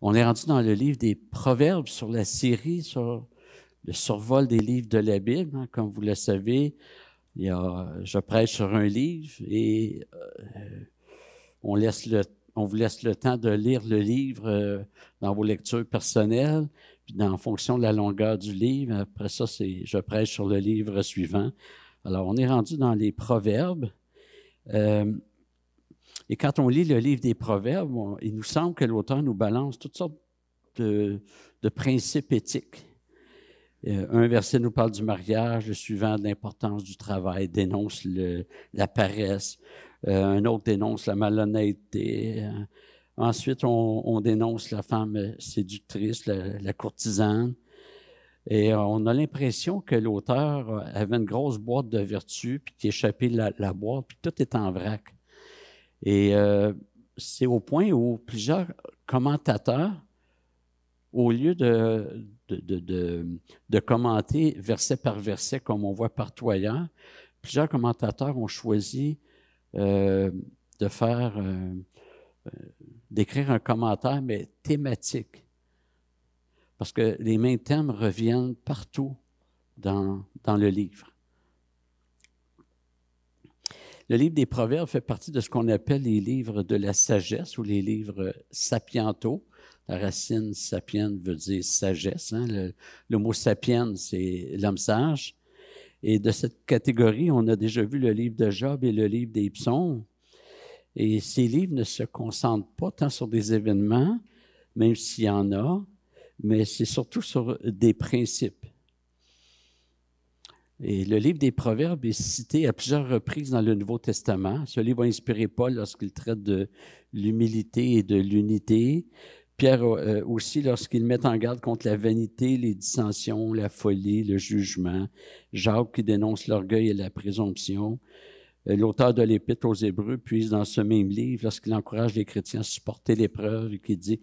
On est rendu dans le livre des Proverbes sur la série, sur le survol des livres de la Bible. Hein. comme vous le savez, il y a, je prêche sur un livre et euh, on, laisse le, on vous laisse le temps de lire le livre euh, dans vos lectures personnelles. Puis en fonction de la longueur du livre, après ça, c'est je prêche sur le livre suivant. Alors, on est rendu dans les Proverbes. Euh, et quand on lit le livre des Proverbes, il nous semble que l'auteur nous balance toutes sortes de, principes éthiques. Euh, un verset nous parle du mariage, le suivant de l'importance du travail, dénonce la paresse, euh, un autre dénonce la malhonnêteté. Euh, ensuite, on, dénonce la femme séductrice, la, courtisane. Et on a l'impression que l'auteur avait une grosse boîte de vertus, puis qu'il échappait la, la boîte, puis tout est en vrac. Et euh, c'est au point où plusieurs commentateurs, au lieu de, de, de, de, commenter verset par verset comme on voit partout ailleurs, plusieurs commentateurs ont choisi euh, de faire, euh, euh, d'écrire un commentaire, mais thématique. Parce que les mêmes thèmes reviennent partout dans, dans le livre. Le livre des Proverbes fait partie de ce qu'on appelle les livres de la sagesse ou les livres sapientaux. La racine sapienne veut dire sagesse. Hein. Le, mot sapienne, c'est l'homme sage. Et de cette catégorie, on a déjà vu le livre de Job et le livre des psaumes. Et ces livres ne se concentrent pas tant sur des événements, même s'il y en a, mais c'est surtout sur des principes. Et le livre des Proverbes est cité à plusieurs reprises dans le Nouveau Testament. Ce livre a inspiré Paul lorsqu'il traite de l'humilité et de l'unité. Pierre euh, aussi lorsqu'il met en garde contre la vanité, les dissensions, la folie, le jugement. Jacques qui dénonce l'orgueil et la présomption. Euh, l'auteur de l'Épître aux Hébreux puise dans ce même livre lorsqu'il encourage les chrétiens à supporter l'épreuve et qui dit,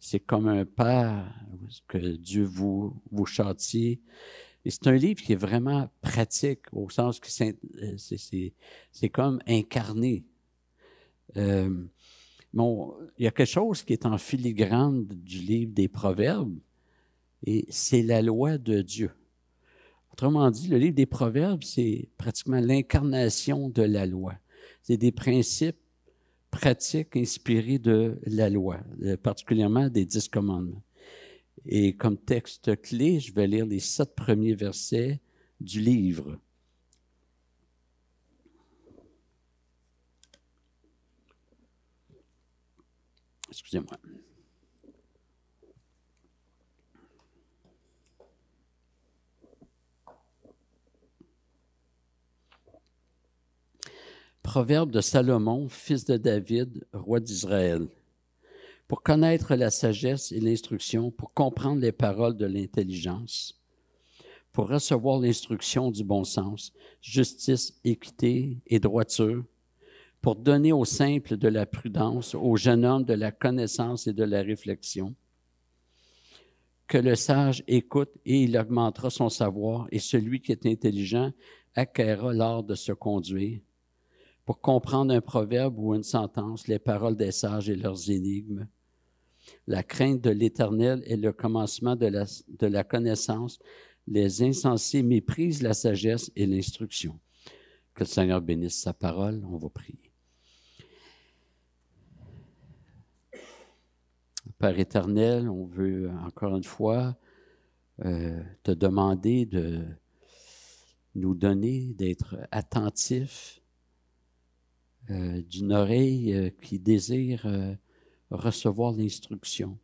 c'est comme un père que Dieu vous, vous châtie c'est un livre qui est vraiment pratique, au sens que c'est euh, comme incarné. Euh, bon, il y a quelque chose qui est en filigrane du livre des Proverbes, et c'est la loi de Dieu. Autrement dit, le livre des Proverbes, c'est pratiquement l'incarnation de la loi. C'est des principes pratiques inspirés de la loi, euh, particulièrement des dix commandements. Et comme texte clé, je vais lire les sept premiers versets du livre. Excusez-moi. Proverbe de Salomon, fils de David, roi d'Israël pour connaître la sagesse et l'instruction, pour comprendre les paroles de l'intelligence, pour recevoir l'instruction du bon sens, justice, équité et droiture, pour donner au simple de la prudence, au jeune homme de la connaissance et de la réflexion. Que le sage écoute et il augmentera son savoir, et celui qui est intelligent acquérera l'art de se conduire. Pour comprendre un proverbe ou une sentence, les paroles des sages et leurs énigmes, la crainte de l'Éternel est le commencement de la, de la connaissance. Les insensés méprisent la sagesse et l'instruction. Que le Seigneur bénisse sa parole. On va prier. Père éternel, on veut encore une fois euh, te demander de nous donner, d'être attentifs, euh, d'une oreille euh, qui désire recevoir l'instruction.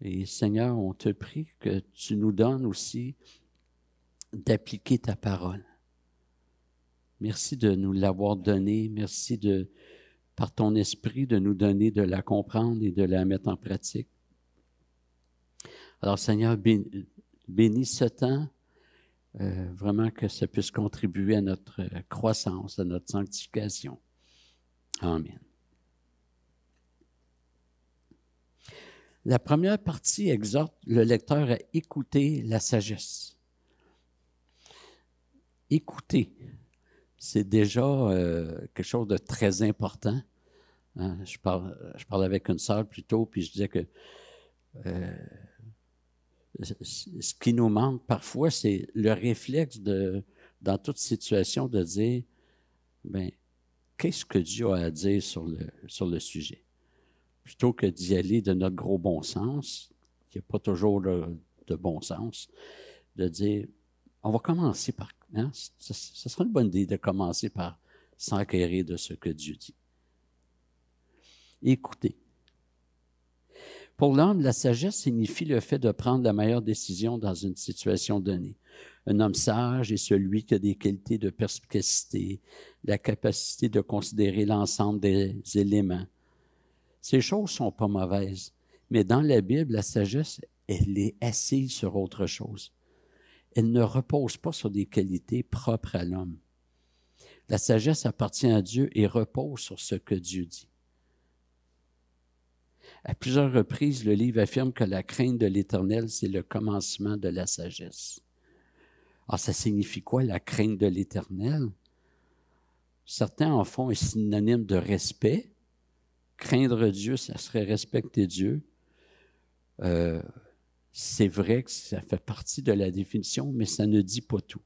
Et Seigneur, on te prie que tu nous donnes aussi d'appliquer ta parole. Merci de nous l'avoir donnée. Merci de, par ton esprit, de nous donner de la comprendre et de la mettre en pratique. Alors Seigneur, bénis ce temps. Euh, vraiment que ça puisse contribuer à notre croissance, à notre sanctification. Amen. La première partie exhorte le lecteur à écouter la sagesse. Écouter, c'est déjà euh, quelque chose de très important. Hein. je, parle, je parlais avec une sœur plus tôt, puis je disais que euh, ce qui nous manque parfois, c'est le réflexe de, dans toute situation de dire, ben, qu'est-ce que Dieu a à dire sur le, sur le sujet? plutôt que d'y aller de notre gros bon sens, qui n'est pas toujours de bon sens, de dire, on va commencer par... Hein, ce, sera serait une bonne idée de commencer par s'enquérir de ce que Dieu dit. Écoutez. Pour l'homme, la sagesse signifie le fait de prendre la meilleure décision dans une situation donnée. Un homme sage est celui qui a des qualités de perspicacité, la capacité de considérer l'ensemble des éléments, ces choses sont pas mauvaises, mais dans la Bible, la sagesse, elle est assise sur autre chose. Elle ne repose pas sur des qualités propres à l'homme. La sagesse appartient à Dieu et repose sur ce que Dieu dit. À plusieurs reprises, le livre affirme que la crainte de l'Éternel, c'est le commencement de la sagesse. Alors, ah, ça signifie quoi, la crainte de l'Éternel? Certains en font un synonyme de respect, craindre Dieu, ça serait respecter Dieu. Euh, c'est vrai que ça fait partie de la définition, mais ça ne dit pas tout.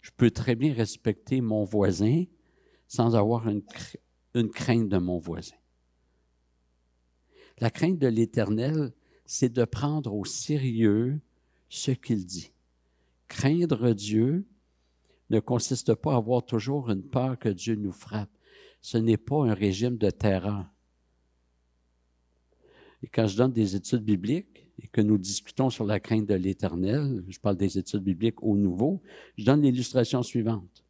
Je peux très bien respecter mon voisin sans avoir une crainte de mon voisin. La crainte de l'Éternel, c'est de prendre au sérieux ce qu'il dit. Craindre Dieu ne consiste pas à avoir toujours une peur que Dieu nous frappe, ce n'est pas un régime de terreur. Et quand je donne des études bibliques et que nous discutons sur la crainte de l'Éternel, je parle des études bibliques au nouveau, je donne l'illustration suivante.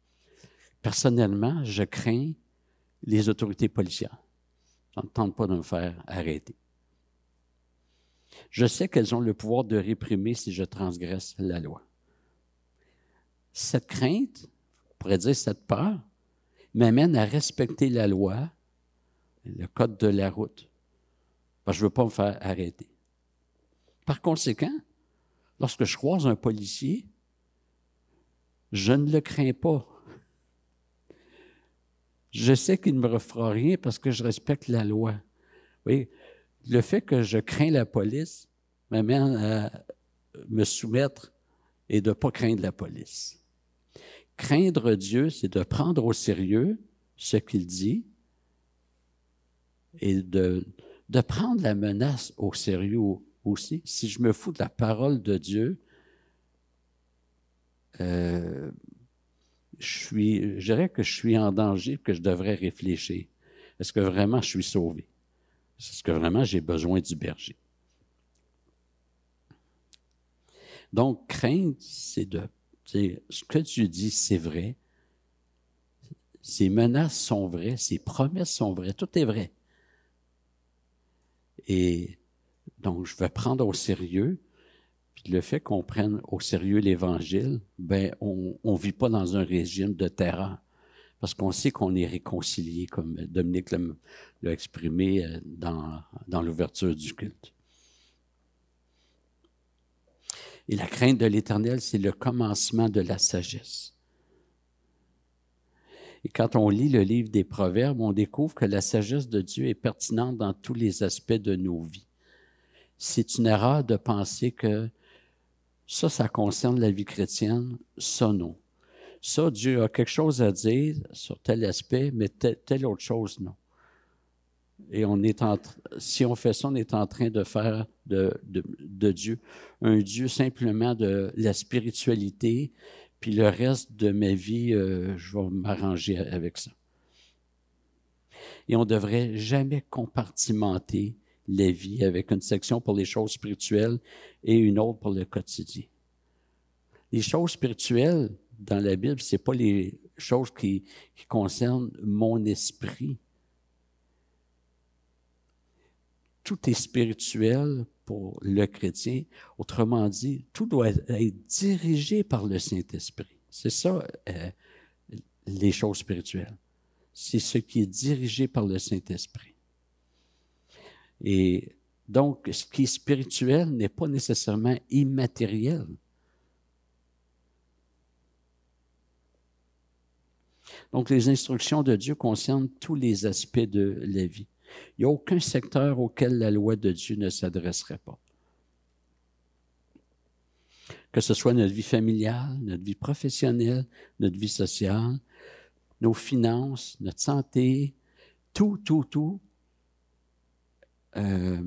Personnellement, je crains les autorités policières. Je ne tente pas de me faire arrêter. Je sais qu'elles ont le pouvoir de réprimer si je transgresse la loi. Cette crainte, on pourrait dire cette peur, m'amène à respecter la loi, le code de la route, parce que je ne veux pas me faire arrêter. Par conséquent, lorsque je croise un policier, je ne le crains pas. Je sais qu'il ne me refera rien parce que je respecte la loi. Oui, le fait que je crains la police m'amène à me soumettre et de ne pas craindre la police. Craindre Dieu, c'est de prendre au sérieux ce qu'il dit et de, de prendre la menace au sérieux aussi. Si je me fous de la parole de Dieu, euh, je, suis, je dirais que je suis en danger, que je devrais réfléchir. Est-ce que vraiment je suis sauvé? Est-ce que vraiment j'ai besoin du berger? Donc, craindre, c'est de ce que tu dis, c'est vrai. Ces menaces sont vraies, ces promesses sont vraies, tout est vrai. Et donc, je vais prendre au sérieux. Puis le fait qu'on prenne au sérieux l'Évangile, ben, on ne vit pas dans un régime de terreur. Parce qu'on sait qu'on est réconcilié, comme Dominique l'a, exprimé euh, dans l'ouverture du culte. Et la crainte de l'Éternel, c'est le commencement de la sagesse. Et quand on lit le livre des Proverbes, on découvre que la sagesse de Dieu est pertinente dans tous les aspects de nos vies. C'est une erreur de penser que ça, ça concerne la vie chrétienne, ça non. Ça, Dieu a quelque chose à dire sur tel aspect, mais telle, autre chose, non. Et on est si on fait ça, on est en train de faire de, Dieu un Dieu simplement de la spiritualité, puis le reste de ma vie, euh, je vais m'arranger avec ça. Et on ne devrait jamais compartimenter la vie avec une section pour les choses spirituelles et une autre pour le quotidien. Les choses spirituelles dans la Bible, ce n'est pas les choses qui concernent mon esprit tout est spirituel pour le chrétien. Autrement dit, tout doit être dirigé par le Saint-Esprit. C'est ça, euh, les choses spirituelles. C'est ce qui est dirigé par le Saint-Esprit. Et donc, ce qui est spirituel n'est pas nécessairement immatériel. Donc, les instructions de Dieu concernent tous les aspects de la vie. Il n'y a aucun secteur auquel la loi de Dieu ne s'adresserait pas. Que ce soit notre vie familiale, notre vie professionnelle, notre vie sociale, nos finances, notre santé, tout, tout, tout euh,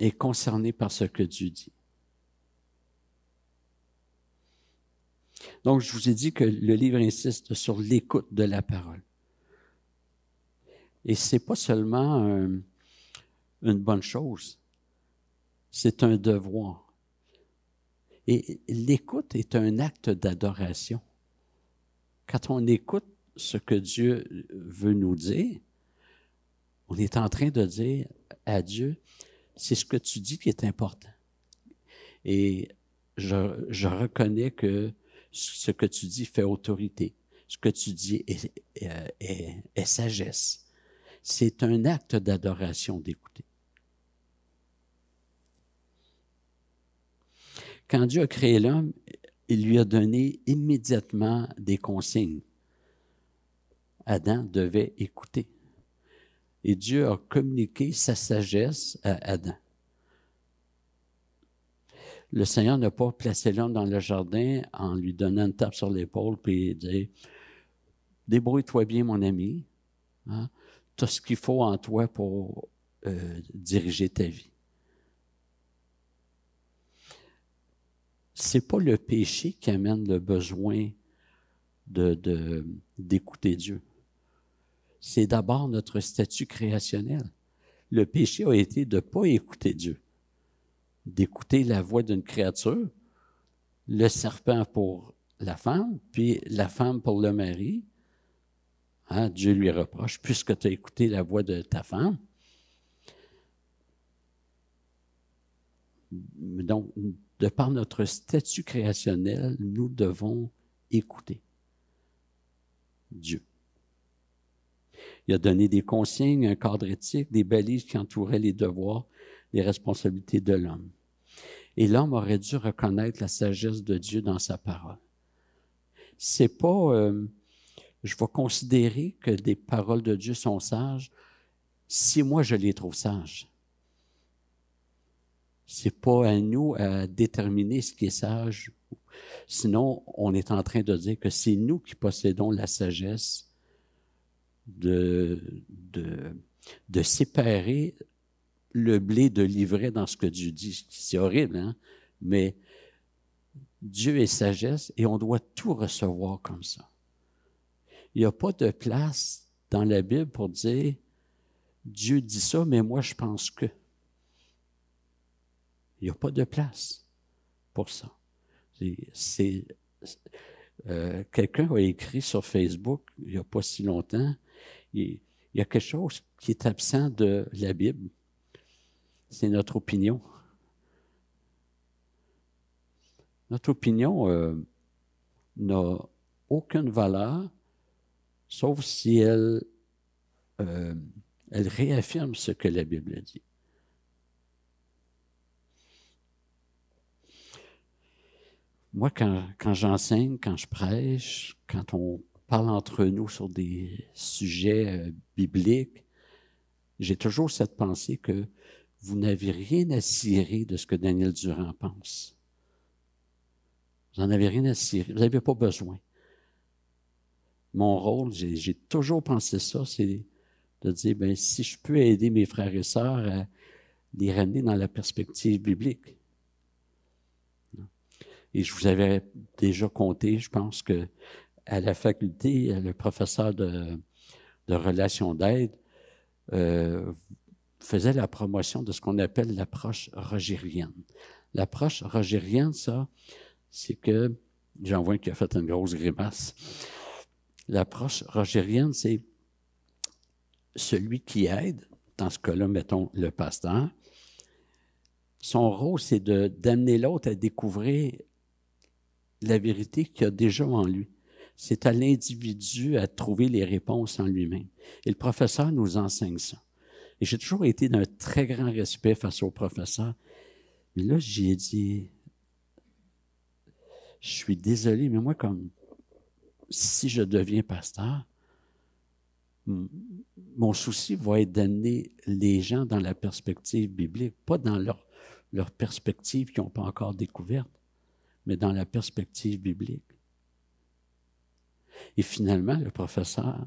est concerné par ce que Dieu dit. Donc, je vous ai dit que le livre insiste sur l'écoute de la parole. Et ce n'est pas seulement une bonne chose, c'est un devoir. Et l'écoute est un acte d'adoration. Quand on écoute ce que Dieu veut nous dire, on est en train de dire à Dieu, c'est ce que tu dis qui est important. Et je, reconnais que ce que tu dis fait autorité. Ce que tu dis est sagesse c'est un acte d'adoration d'écouter. Quand Dieu a créé l'homme, il lui a donné immédiatement des consignes. Adam devait écouter. Et Dieu a communiqué sa sagesse à Adam. Le Seigneur n'a pas placé l'homme dans le jardin en lui donnant une tape sur l'épaule puis dit Débrouille-toi bien, mon ami. Hein tu ce qu'il faut en toi pour euh, diriger ta vie. n'est pas le péché qui amène le besoin de, d'écouter Dieu. C'est d'abord notre statut créationnel. Le péché a été de ne pas écouter Dieu, d'écouter la voix d'une créature, le serpent pour la femme, puis la femme pour le mari, Hein, Dieu lui reproche, puisque tu as écouté la voix de ta femme. Donc, de par notre statut créationnel, nous devons écouter Dieu. Il a donné des consignes, un cadre éthique, des balises qui entouraient les devoirs, les responsabilités de l'homme. Et l'homme aurait dû reconnaître la sagesse de Dieu dans sa parole. C'est pas euh, je vais considérer que des paroles de Dieu sont sages si moi je les trouve sages. C'est pas à nous de déterminer ce qui est sage. Sinon, on est en train de dire que c'est nous qui possédons la sagesse de, de, de séparer le blé de l'ivraie dans ce que Dieu dit. C'est horrible, hein? Mais Dieu est sagesse et on doit tout recevoir comme ça. Il n'y a pas de place dans la Bible pour dire Dieu dit ça, mais moi je pense que. Il n'y a pas de place pour ça. C'est, euh, quelqu'un a écrit sur Facebook il n'y a pas si longtemps, il, y a quelque chose qui est absent de la Bible. C'est notre opinion. Notre opinion euh, n'a aucune valeur sauf si elle, euh, elle réaffirme ce que la Bible dit. Moi, quand, j'enseigne, quand je prêche, quand on parle entre nous sur des sujets euh, bibliques, j'ai toujours cette pensée que vous n'avez rien à cirer de ce que Daniel Durand pense. Vous n'en avez rien à cirer. Vous n'avez pas besoin mon rôle, j'ai toujours pensé ça, c'est de dire, ben, si je peux aider mes frères et sœurs à les ramener dans la perspective biblique. Et je vous avais déjà compté, je pense que à la faculté, le professeur de, relations d'aide euh, faisait la promotion de ce qu'on appelle l'approche rogérienne. L'approche rogérienne, ça, c'est que, j'en vois un qui a fait une grosse grimace, L'approche rogérienne, c'est celui qui aide, dans ce cas-là, mettons le pasteur. Son rôle, c'est d'amener l'autre à découvrir la vérité qu'il a déjà en lui. C'est à l'individu à trouver les réponses en lui-même. Et le professeur nous enseigne ça. Et j'ai toujours été d'un très grand respect face au professeur. Mais là, j'ai dit, je suis désolé, mais moi, comme si je deviens pasteur, mon souci va être d'amener les gens dans la perspective biblique, pas dans leur, leur perspective qu'ils n'ont pas encore découverte, mais dans la perspective biblique. Et finalement, le professeur,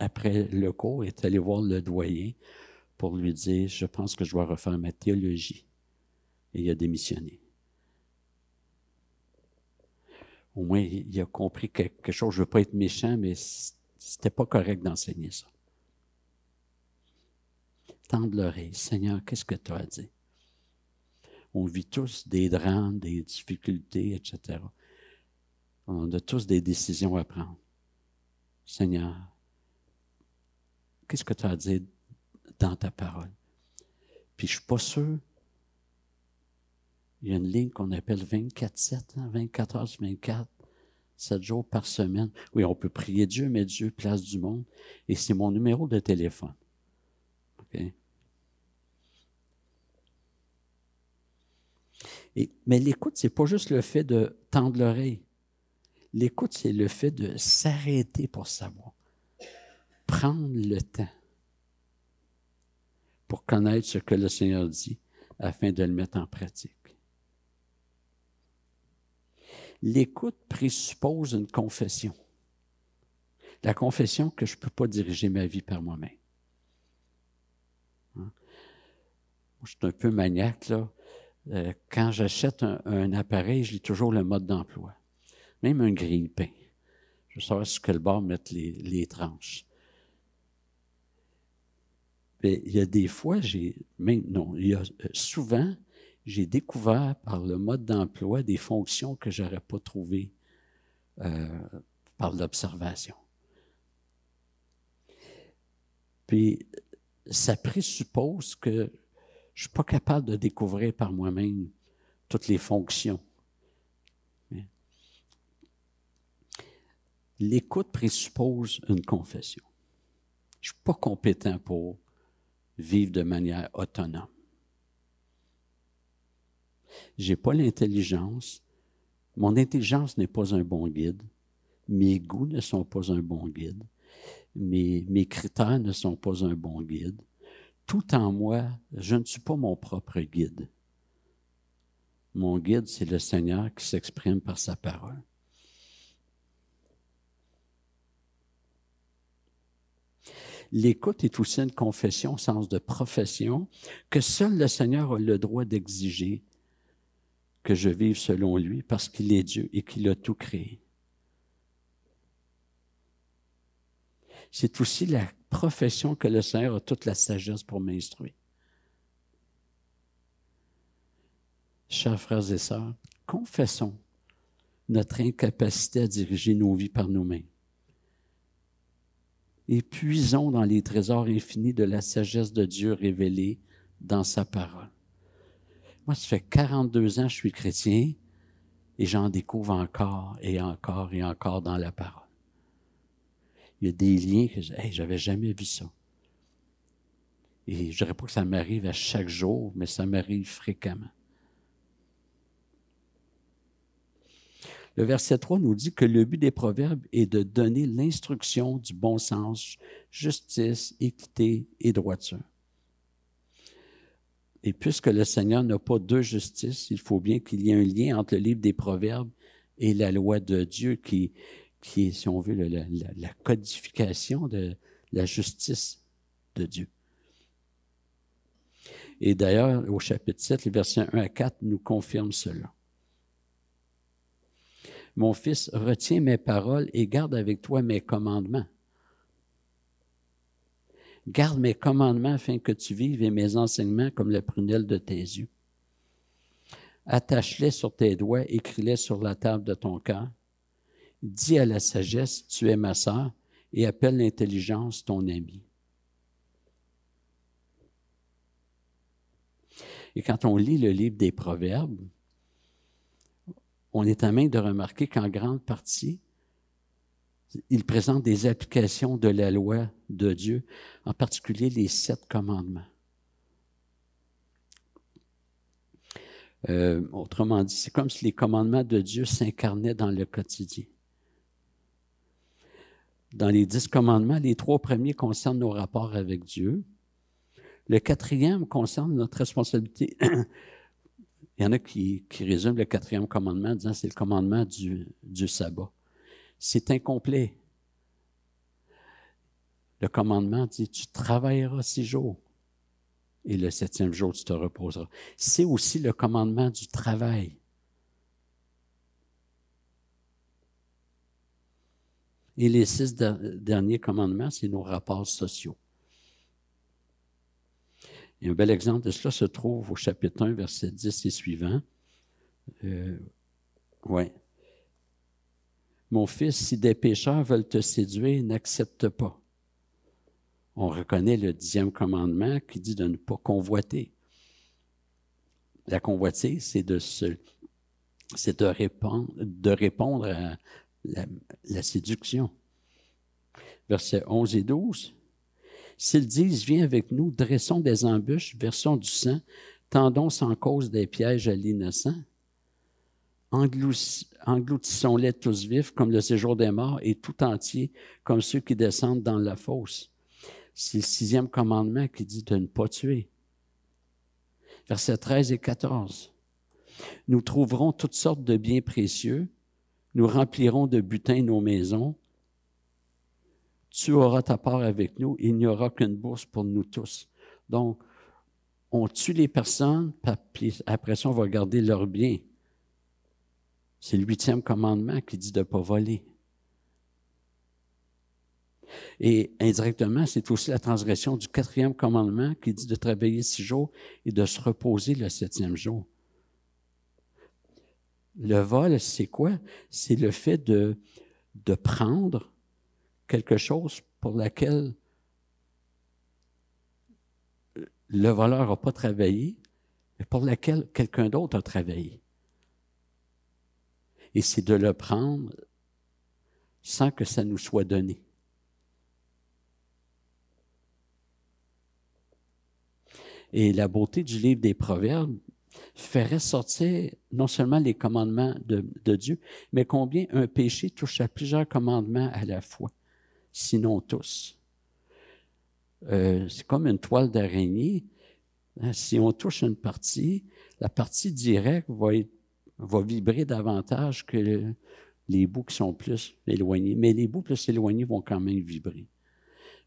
après le cours, est allé voir le doyen pour lui dire, je pense que je dois refaire ma théologie. Et il a démissionné. au moins, il a compris quelque chose. Je veux pas être méchant, mais c'était pas correct d'enseigner ça. Tendre l'oreille. Seigneur, qu'est-ce que tu as à On vit tous des drames, des difficultés, etc. On a tous des décisions à prendre. Seigneur, qu'est-ce que tu as à dans ta parole? Puis je suis pas sûr il y a une ligne qu'on appelle 24-7, 24 hein, heures sur 24, 7 jours par semaine. Oui, on peut prier Dieu, mais Dieu place du monde. Et c'est mon numéro de téléphone. mais l'écoute, ce n'est pas juste le fait de tendre l'oreille. L'écoute, c'est le fait de s'arrêter pour savoir. Prendre le temps pour connaître ce que le Seigneur dit afin de le mettre en pratique l'écoute présuppose une confession. La confession que je ne peux pas diriger ma vie par moi-même. Hein? je suis un peu maniaque, là. Euh, quand j'achète un, appareil, je lis toujours le mode d'emploi. Même un grille-pain. Je veux ce que le bord met les, tranches. Mais il y a des fois, j'ai. non, il y a euh, souvent, j'ai découvert par le mode d'emploi des fonctions que je n'aurais pas trouvées euh, par l'observation. Puis, ça présuppose que je ne suis pas capable de découvrir par moi-même toutes les fonctions. L'écoute présuppose une confession. Je ne suis pas compétent pour vivre de manière autonome. Je n'ai pas l'intelligence. Mon intelligence n'est pas un bon guide. Mes goûts ne sont pas un bon guide. Mes, mes critères ne sont pas un bon guide. Tout en moi, je ne suis pas mon propre guide. Mon guide, c'est le Seigneur qui s'exprime par sa parole. L'écoute est aussi une confession au sens de profession que seul le Seigneur a le droit d'exiger que je vive selon lui parce qu'il est Dieu et qu'il a tout créé. C'est aussi la profession que le Seigneur a toute la sagesse pour m'instruire. Chers frères et sœurs, confessons notre incapacité à diriger nos vies par nous-mêmes. Et puisons dans les trésors infinis de la sagesse de Dieu révélée dans sa parole. Moi, ça fait 42 ans que je suis chrétien et j'en découvre encore et encore et encore dans la parole. Il y a des liens que je j'avais jamais vu ça. Et je dirais pas que ça m'arrive à chaque jour, mais ça m'arrive fréquemment. Le verset 3 nous dit que le but des proverbes est de donner l'instruction du bon sens, justice, équité et droiture. Et puisque le Seigneur n'a pas deux justices, il faut bien qu'il y ait un lien entre le livre des Proverbes et la loi de Dieu qui, qui est, si on veut, la, la codification de la justice de Dieu. Et d'ailleurs, au chapitre 7, les versets 1 à 4 nous confirment cela. Mon fils, retiens mes paroles et garde avec toi mes commandements. Garde mes commandements afin que tu vives et mes enseignements comme la prunelle de tes yeux. Attache-les sur tes doigts, écris-les sur la table de ton cœur. Dis à la sagesse, tu es ma sœur, et appelle l'intelligence ton ami. Et quand on lit le livre des Proverbes, on est à même de remarquer qu'en grande partie, il présente des applications de la loi de Dieu, en particulier les sept commandements. Euh, autrement dit, c'est comme si les commandements de Dieu s'incarnaient dans le quotidien. Dans les dix commandements, les trois premiers concernent nos rapports avec Dieu. Le quatrième concerne notre responsabilité. Il y en a qui, qui résument le quatrième commandement en disant c'est le commandement du, du sabbat c'est incomplet. Le commandement dit, tu travailleras six jours et le septième jour, tu te reposeras. C'est aussi le commandement du travail. Et les six derniers commandements, c'est nos rapports sociaux. Et un bel exemple de cela se trouve au chapitre 1, verset 10 et suivant. Euh, ouais. Mon fils, si des pécheurs veulent te séduire, n'accepte pas. On reconnaît le dixième commandement qui dit de ne pas convoiter. La convoitise, c'est de se, c'est de répondre, à la, séduction. Versets 11 et 12. S'ils disent, viens avec nous, dressons des embûches, versons du sang, tendons sans cause des pièges à l'innocent, engloutissons-les tous vifs comme le séjour des morts et tout entier comme ceux qui descendent dans la fosse. C'est le sixième commandement qui dit de ne pas tuer. Versets 13 et 14. Nous trouverons toutes sortes de biens précieux, nous remplirons de butin nos maisons, tu auras ta part avec nous, il n'y aura qu'une bourse pour nous tous. Donc, on tue les personnes, après ça, on va garder leurs biens. C'est le huitième commandement qui dit de ne pas voler. Et indirectement, c'est aussi la transgression du quatrième commandement qui dit de travailler six jours et de se reposer le septième jour. Le vol, c'est quoi? C'est le fait de, de prendre quelque chose pour laquelle le voleur n'a pas travaillé, mais pour laquelle quelqu'un d'autre a travaillé et c'est de le prendre sans que ça nous soit donné. Et la beauté du livre des Proverbes ferait sortir non seulement les commandements de, Dieu, mais combien un péché touche à plusieurs commandements à la fois, sinon tous. Euh, c'est comme une toile d'araignée. Hein, si on touche une partie, la partie directe va être va vibrer davantage que les bouts qui sont plus éloignés. Mais les bouts plus éloignés vont quand même vibrer.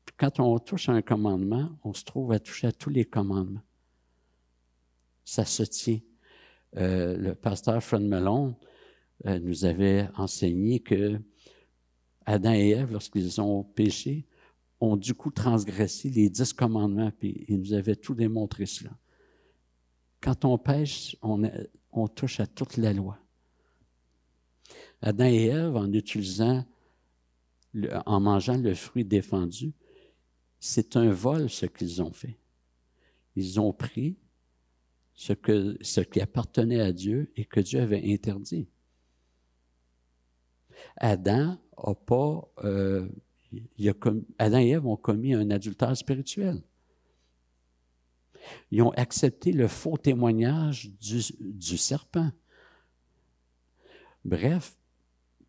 Puis quand on touche à un commandement, on se trouve à toucher à tous les commandements. Ça se tient. Euh, le pasteur Fred Melon euh, nous avait enseigné que Adam et Ève, lorsqu'ils ont péché, ont du coup transgressé les dix commandements, puis il nous avait tout démontré cela. Quand on pêche, on a, on touche à toute la loi. Adam et Ève, en utilisant, en mangeant le fruit défendu, c'est un vol ce qu'ils ont fait. Ils ont pris ce, qui appartenait à Dieu et que Dieu avait interdit. Adam a pas, euh, a Adam et Ève ont commis un adultère spirituel. Ils ont accepté le faux témoignage du, serpent. Bref,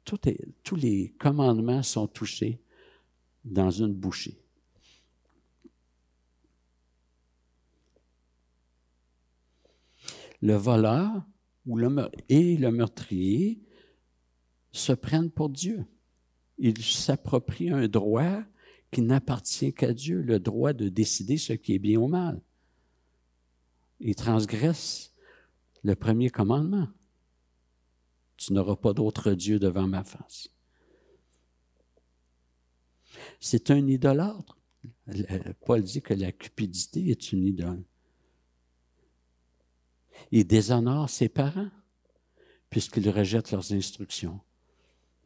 tous les commandements sont touchés dans une bouchée. Le voleur ou le, et le meurtrier se prennent pour Dieu. Ils s'approprient un droit qui n'appartient qu'à Dieu, le droit de décider ce qui est bien ou mal. Il transgresse le premier commandement. Tu n'auras pas d'autre Dieu devant ma face. C'est un idolâtre. Paul dit que la cupidité est une idole. Il déshonore ses parents puisqu'il rejette leurs instructions.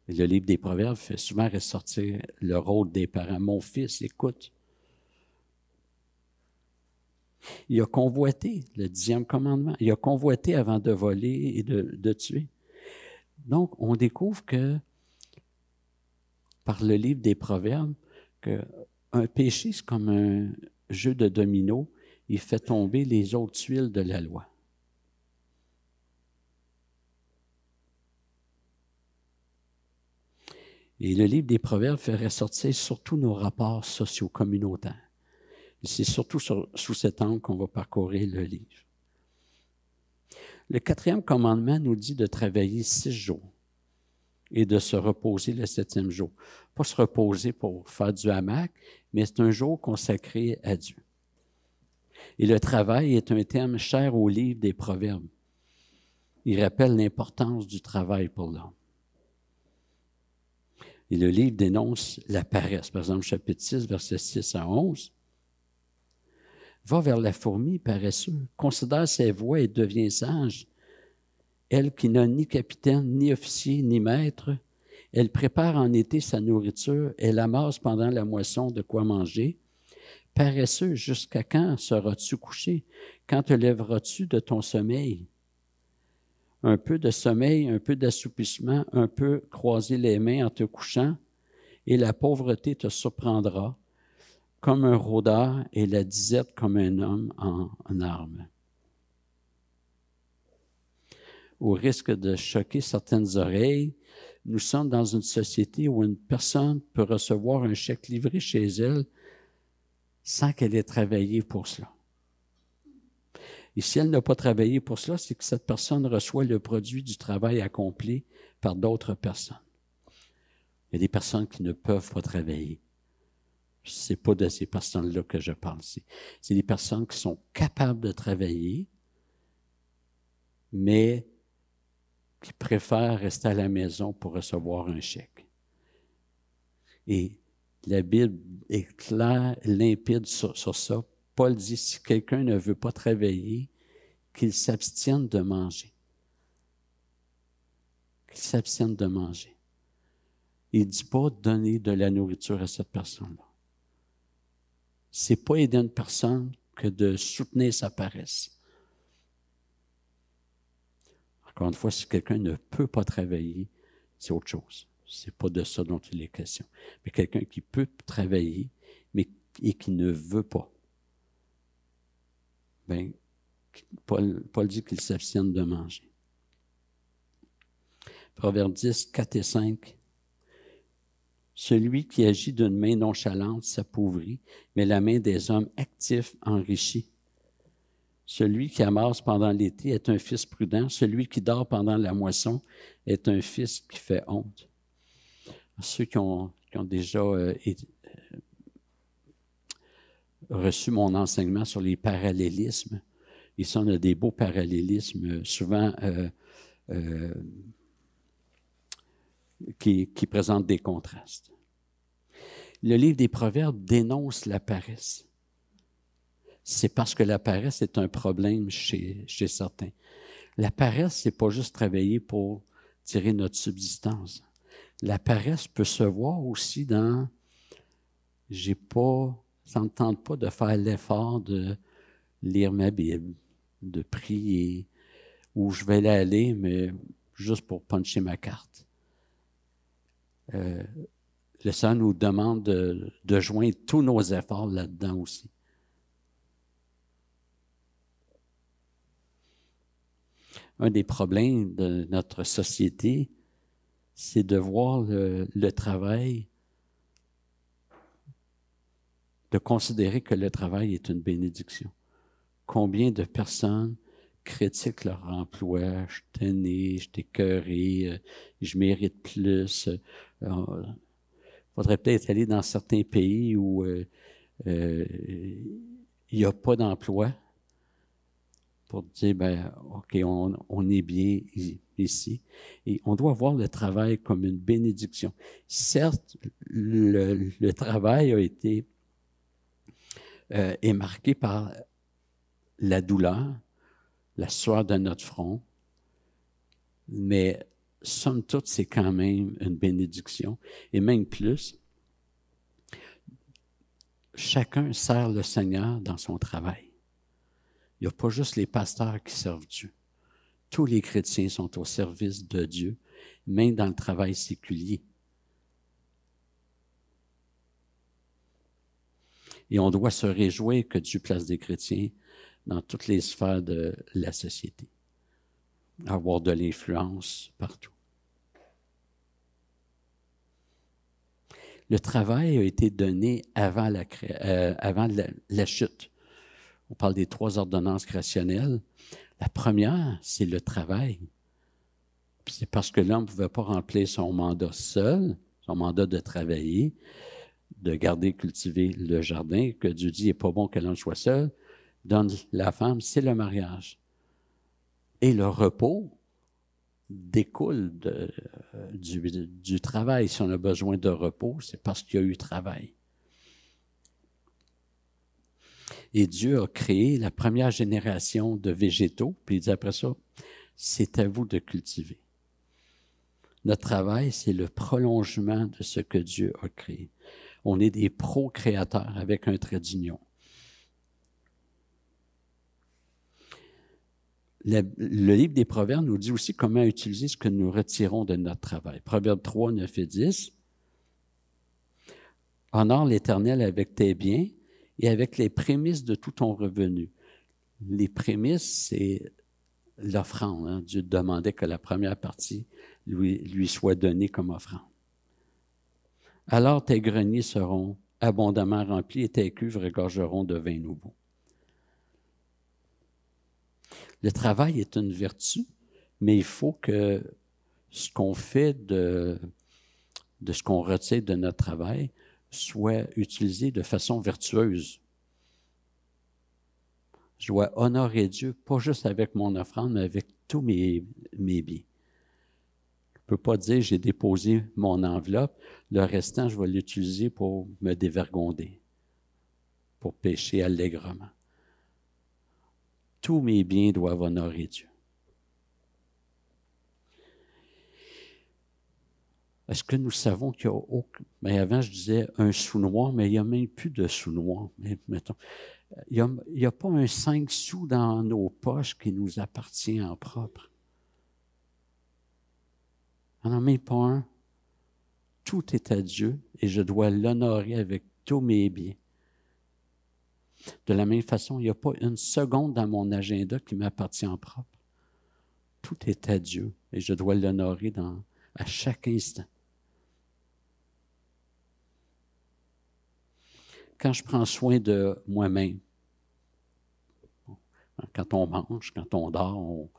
le livre des Proverbes fait souvent ressortir le rôle des parents. Mon fils, écoute, il a convoité le dixième commandement. Il a convoité avant de voler et de, tuer. Donc, on découvre que par le livre des Proverbes, qu'un péché, c'est comme un jeu de domino. Il fait tomber les autres tuiles de la loi. Et le livre des Proverbes fait ressortir surtout nos rapports sociaux communautaires c'est surtout sous cet angle qu'on va parcourir le livre. Le quatrième commandement nous dit de travailler six jours et de se reposer le septième jour. Pas se reposer pour faire du hamac, mais c'est un jour consacré à Dieu. Et le travail est un thème cher au livre des Proverbes. Il rappelle l'importance du travail pour l'homme. Et le livre dénonce la paresse. Par exemple, chapitre 6, verset 6 à 11. Va vers la fourmi, paresseux, considère ses voies et devient sage. Elle qui n'a ni capitaine, ni officier, ni maître, elle prépare en été sa nourriture, elle amasse pendant la moisson de quoi manger. Paresseux, jusqu'à quand seras-tu couché? Quand te lèveras-tu de ton sommeil? Un peu de sommeil, un peu d'assoupissement, un peu croiser les mains en te couchant, et la pauvreté te surprendra comme un rôdeur et la disette comme un homme en, arme. armes. Au risque de choquer certaines oreilles, nous sommes dans une société où une personne peut recevoir un chèque livré chez elle sans qu'elle ait travaillé pour cela. Et si elle n'a pas travaillé pour cela, c'est que cette personne reçoit le produit du travail accompli par d'autres personnes. Il y a des personnes qui ne peuvent pas travailler c'est pas de ces personnes-là que je parle. C'est des personnes qui sont capables de travailler, mais qui préfèrent rester à la maison pour recevoir un chèque. Et la Bible est claire, limpide sur, sur ça. Paul dit, si quelqu'un ne veut pas travailler, qu'il s'abstienne de manger. Qu'il s'abstienne de manger. Il ne dit pas donner de la nourriture à cette personne-là c'est pas aider une personne que de soutenir sa paresse. Encore une fois, si quelqu'un ne peut pas travailler, c'est autre chose. C'est pas de ça dont il est question. Mais quelqu'un qui peut travailler, mais et qui ne veut pas. Ben, Paul, dit qu'il s'abstient de manger. Proverbe 10, 4 et 5. Celui qui agit d'une main nonchalante s'appauvrit, mais la main des hommes actifs enrichit. Celui qui amasse pendant l'été est un fils prudent. Celui qui dort pendant la moisson est un fils qui fait honte. Ceux qui ont, déjà euh, euh, reçu mon enseignement sur les parallélismes, ici on a des beaux parallélismes, euh, souvent qui, présente des contrastes. Le livre des Proverbes dénonce la paresse. C'est parce que la paresse est un problème chez, certains. La paresse, c'est pas juste travailler pour tirer notre subsistance. La paresse peut se voir aussi dans j'ai pas, ça ne tente pas de faire l'effort de lire ma Bible, de prier, où je vais aller, mais juste pour puncher ma carte. Euh, le nous demande de, joindre tous nos efforts là-dedans aussi. Un des problèmes de notre société, c'est de voir le travail, de considérer que le travail est une bénédiction. Combien de personnes critiquent leur emploi. Je suis je suis euh, je mérite plus. Il euh, euh, faudrait peut-être aller dans certains pays où il n'y a pas d'emploi pour dire, ben, OK, on, on, est bien ici. Et on doit voir le travail comme une bénédiction. Certes, le, travail a été est marqué par la douleur, la soie de notre front, mais somme toute, c'est quand même une bénédiction, et même plus. Chacun sert le Seigneur dans son travail. Il n'y a pas juste les pasteurs qui servent Dieu. Tous les chrétiens sont au service de Dieu, même dans le travail séculier. Et on doit se réjouir que Dieu place des chrétiens dans toutes les sphères de la société, avoir de l'influence partout. Le travail a été donné avant la, euh, chute. On parle des trois ordonnances créationnelles. La première, c'est le travail. C'est parce que l'homme ne pouvait pas remplir son mandat seul, son mandat de travailler, de garder, cultiver le jardin, que Dieu dit, il n'est pas bon que l'homme soit seul donne la femme, c'est le mariage. Et le repos découle euh, du, du, travail. Si on a besoin de repos, c'est parce qu'il y a eu travail. Et Dieu a créé la première génération de végétaux, puis il dit après ça, c'est à vous de cultiver. Notre travail, c'est le prolongement de ce que Dieu a créé. On est des procréateurs avec un trait d'union. Le, livre des Proverbes nous dit aussi comment utiliser ce que nous retirons de notre travail. Proverbes 3, 9 et 10. Honore l'Éternel avec tes biens et avec les prémices de tout ton revenu. Les prémices, c'est l'offrande. Hein. Dieu demandait que la première partie lui, lui soit donnée comme offrande. Alors tes greniers seront abondamment remplis et tes cuves regorgeront de vin nouveau. Le travail est une vertu, mais il faut que ce qu'on fait de, de ce qu'on retire de notre travail soit utilisé de façon vertueuse. Je dois honorer Dieu, pas juste avec mon offrande, mais avec tous mes, mes biens. Je ne peux pas dire j'ai déposé mon enveloppe, le restant, je vais l'utiliser pour me dévergonder, pour pécher allègrement tous mes biens doivent honorer Dieu. Est-ce que nous savons qu'il y a aucun... Mais avant, je disais un sous-noir, mais il n'y a même plus de sous-noir. il n'y a, pas un cinq sous dans nos poches qui nous appartient en propre. en n'en même pas un. Tout est à Dieu et je dois l'honorer avec tous mes biens. De la même façon, il n'y a pas une seconde dans mon agenda qui m'appartient en propre. Tout est à Dieu et je dois l'honorer à chaque instant. Quand je prends soin de moi-même, quand on mange, quand on dort, on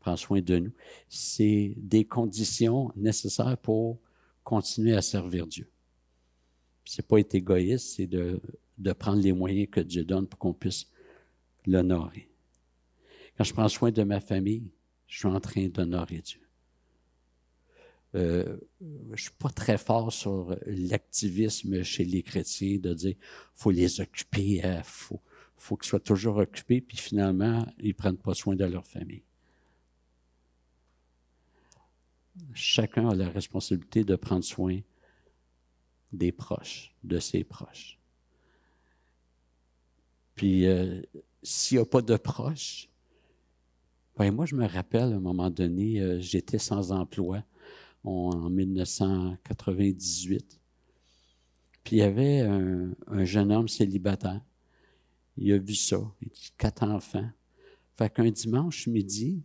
prend soin de nous, c'est des conditions nécessaires pour continuer à servir Dieu. n'est pas être égoïste, c'est de de prendre les moyens que Dieu donne pour qu'on puisse l'honorer. Quand je prends soin de ma famille, je suis en train d'honorer Dieu. Euh, je ne suis pas très fort sur l'activisme chez les chrétiens de dire faut les occuper, il hein, faut, faut qu'ils soient toujours occupés, puis finalement, ils ne prennent pas soin de leur famille. Chacun a la responsabilité de prendre soin des proches, de ses proches. Puis euh, s'il n'y a pas de proches, ben moi, je me rappelle, à un moment donné, euh, j'étais sans emploi en 1998. Puis il y avait un, jeune homme célibataire. Il a vu ça. Il a quatre enfants. Fait qu'un dimanche midi,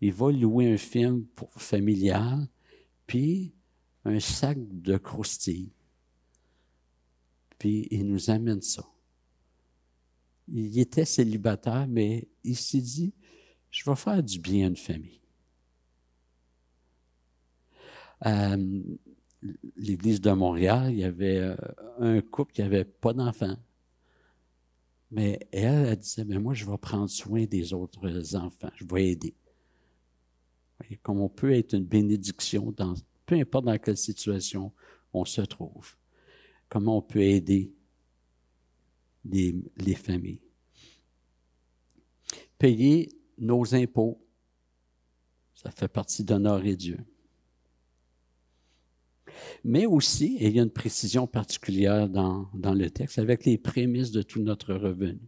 il va louer un film pour, familial, puis un sac de croustilles. Puis il nous amène ça il était célibataire, mais il s'est dit, je vais faire du bien à une famille. À euh, l'Église de Montréal, il y avait euh, un couple qui n'avait pas d'enfants. Mais elle, elle disait, mais moi, je vais prendre soin des autres enfants, je vais aider. Et comme on peut être une bénédiction, dans, peu importe dans quelle situation on se trouve, comment on peut aider les familles payer nos impôts. Ça fait partie d'honorer Dieu. Mais aussi, et il y a une précision particulière dans, le texte, avec les prémices de tout notre revenu.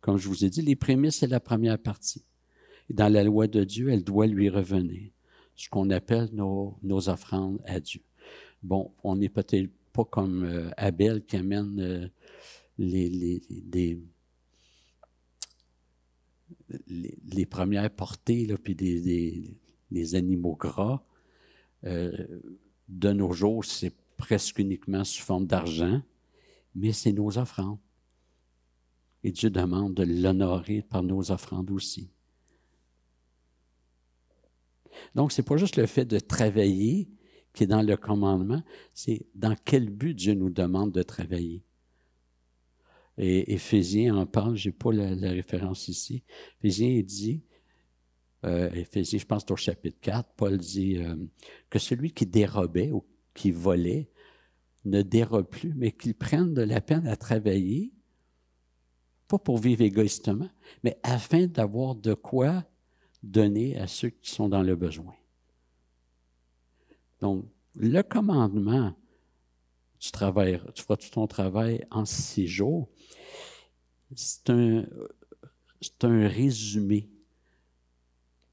Comme je vous ai dit, les prémices, c'est la première partie. dans la loi de Dieu, elle doit lui revenir, ce qu'on appelle nos, offrandes à Dieu. Bon, on n'est peut-être pas comme euh, Abel qui amène euh, les, les, premières portées, puis des, animaux gras, euh, de nos jours, c'est presque uniquement sous forme d'argent, mais c'est nos offrandes. Et Dieu demande de l'honorer par nos offrandes aussi. Donc, ce n'est pas juste le fait de travailler qui est dans le commandement, c'est dans quel but Dieu nous demande de travailler et Éphésiens en parle, je n'ai pas la, référence ici. Éphésiens dit, Éphésiens, euh, je pense, au chapitre 4, Paul dit euh, que celui qui dérobait ou qui volait ne dérobe plus, mais qu'il prenne de la peine à travailler, pas pour vivre égoïstement, mais afin d'avoir de quoi donner à ceux qui sont dans le besoin. Donc, le commandement, tu, travailles, tu feras tout ton travail en six jours, c'est un, un résumé.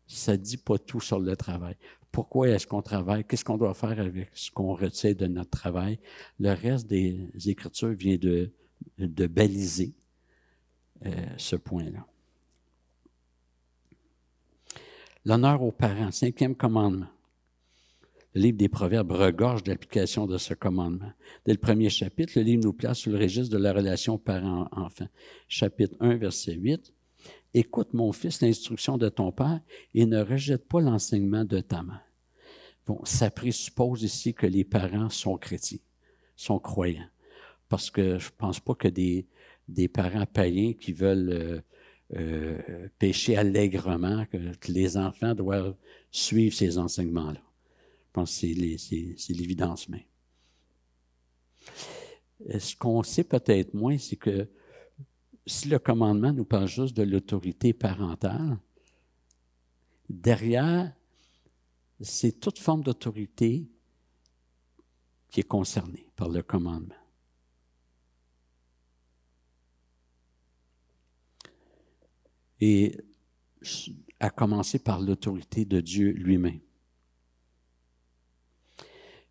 Ça ne dit pas tout sur le travail. Pourquoi est-ce qu'on travaille? Qu'est-ce qu'on doit faire avec ce qu'on retire de notre travail? Le reste des Écritures vient de, de baliser euh, ce point-là. L'honneur aux parents, cinquième commandement. Le livre des Proverbes regorge l'application de ce commandement. Dès le premier chapitre, le livre nous place sur le registre de la relation parent-enfant. Chapitre 1, verset 8. Écoute, mon fils, l'instruction de ton père et ne rejette pas l'enseignement de ta mère. Bon, ça présuppose ici que les parents sont chrétiens, sont croyants. Parce que je ne pense pas que des, des parents païens qui veulent euh, euh, pécher allègrement, que les enfants doivent suivre ces enseignements-là pense que c'est l'évidence même. Euh, ce qu'on sait peut-être moins, c'est que si le commandement nous parle juste de l'autorité parentale, derrière, c'est toute forme d'autorité qui est concernée par le commandement. Et à commencer par l'autorité de Dieu lui-même.